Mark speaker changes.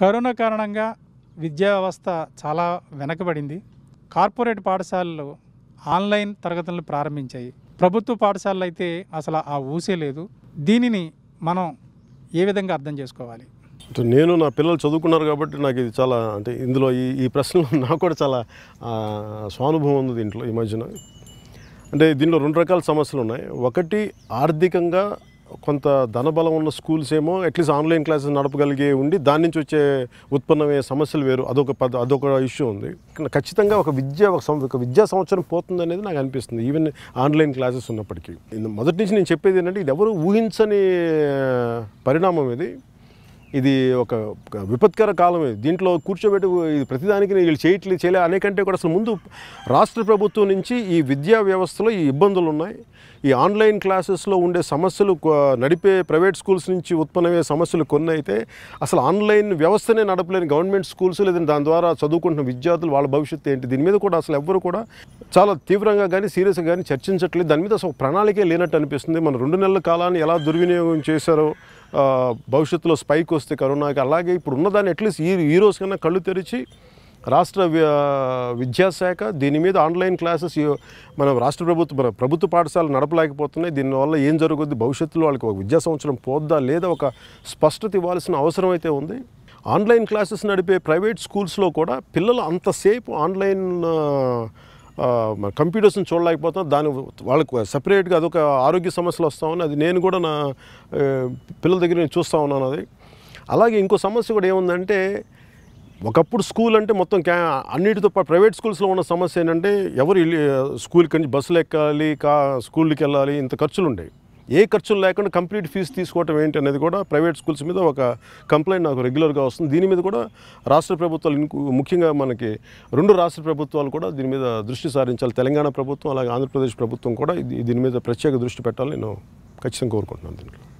Speaker 1: corona కారణంగా విద్యా వ్యవస్థ చాలా వెనకబడింది కార్పొరేట్ పాఠశాలలు ఆన్లైన్ తరగతులను ప్రారంభించాయి ప్రభుత్వ పాఠశాలలు అయితే అసలు ఆ ఊసే లేదు దీనిని మనం ఏ విధంగా అర్థం చేసుకోవాలి
Speaker 2: నేను నా పిల్లలు చదువుకున్నారు కాబట్టి నాకు ఇది చాలా అంటే ఇందులో ఈ ఈ ప్రశ్నలో నాకు కూడా చాలా స్వానుభవం ఉంది దీంట్లో ఈ మధ్యన అంటే దీనిలో రెండు రకాల సమస్యలు ఉన్నాయి ఒకటి ఆర్థికంగా కొంత ధనబలం ఉన్న స్కూల్స్ ఏమో అట్లీస్ట్ ఆన్లైన్ క్లాసెస్ నడపగలిగే ఉండి దాని నుంచి వచ్చే ఉత్పన్నమయ్యే సమస్యలు వేరు అదొక పద అదొక ఇష్యూ ఉంది ఖచ్చితంగా ఒక విద్య ఒక విద్యా సంవత్సరం పోతుంది అనేది నాకు అనిపిస్తుంది ఈవెన్ ఆన్లైన్ క్లాసెస్ ఉన్నప్పటికీ మొదటి నుంచి నేను చెప్పేది ఏంటంటే ఇది ఎవరు ఊహించని పరిణామం ఇది ఇది ఒక విపత్కర కాలం దీంట్లో కూర్చోబెట్టి ఇది ప్రతిదానికి వీళ్ళు చేయట్లేదు చేయలే అనేకంటే కూడా అసలు ముందు రాష్ట్ర ప్రభుత్వం నుంచి ఈ విద్యా వ్యవస్థలో ఈ ఇబ్బందులు ఉన్నాయి ఈ ఆన్లైన్ క్లాసెస్లో ఉండే సమస్యలు నడిపే ప్రైవేట్ స్కూల్స్ నుంచి ఉత్పన్నమయ్యే సమస్యలు కొన్ని అయితే అసలు ఆన్లైన్ వ్యవస్థనే నడపలేని గవర్నమెంట్ స్కూల్స్ లేదంటే దాని ద్వారా చదువుకుంటున్న విద్యార్థులు వాళ్ళ భవిష్యత్తు ఏంటి దీని మీద కూడా అసలు ఎవ్వరు కూడా చాలా తీవ్రంగా కానీ సీరియస్గా కానీ చర్చించట్లేదు దాని మీద అసలు ప్రణాళికే లేనట్టు అనిపిస్తుంది మన రెండు నెలల కాలాన్ని ఎలా దుర్వినియోగం చేశారో భవిష్యత్తులో స్పైక్ వస్తే కరోనాకి అలాగే ఇప్పుడు ఉన్నదాన్ని అట్లీస్ట్ ఈ ఈ రోజు కన్నా కళ్ళు తెరిచి రాష్ట్ర విద్యాశాఖ దీని మీద ఆన్లైన్ క్లాసెస్ మన రాష్ట్ర ప్రభుత్వ ప్రభుత్వ పాఠశాలలు నడపలేకపోతున్నాయి దీనివల్ల ఏం జరుగుద్ది భవిష్యత్తులో వాళ్ళకి ఒక విద్యా సంవత్సరం పోద్దా లేదా ఒక స్పష్టత ఇవ్వాల్సిన అవసరం అయితే ఉంది ఆన్లైన్ క్లాసెస్ నడిపే ప్రైవేట్ స్కూల్స్లో కూడా పిల్లలు అంతసేపు ఆన్లైన్ కంప్యూటర్స్ని చూడలేకపోతున్నాం దాని వాళ్ళకు సపరేట్గా అదొక ఆరోగ్య సమస్యలు వస్తూ ఉన్నాయి అది నేను కూడా నా పిల్లల దగ్గర నేను చూస్తూ ఉన్నాను అది అలాగే ఇంకో సమస్య కూడా ఏముందంటే ఒకప్పుడు స్కూల్ అంటే మొత్తం క్యా అన్నిటితో పాటు ప్రైవేట్ స్కూల్స్లో ఉన్న సమస్య ఏంటంటే ఎవరు స్కూల్కి బస్సులు ఎక్కాలి కా స్కూల్కి వెళ్ళాలి ఇంత ఖర్చులు ఉండేవి ఏ ఖర్చులు లేకుండా కంప్లీట్ ఫీజు తీసుకోవటం ఏంటి అనేది కూడా ప్రైవేట్ స్కూల్స్ మీద ఒక కంప్లైంట్ నాకు రెగ్యులర్గా వస్తుంది దీని మీద కూడా రాష్ట్ర ప్రభుత్వాలు ముఖ్యంగా మనకి రెండు రాష్ట్ర ప్రభుత్వాలు కూడా దీని మీద దృష్టి సారించాలి తెలంగాణ ప్రభుత్వం అలాగే ఆంధ్రప్రదేశ్ ప్రభుత్వం కూడా దీని మీద ప్రత్యేక దృష్టి పెట్టాలని నేను ఖచ్చితంగా కోరుకుంటున్నాను దీంట్లో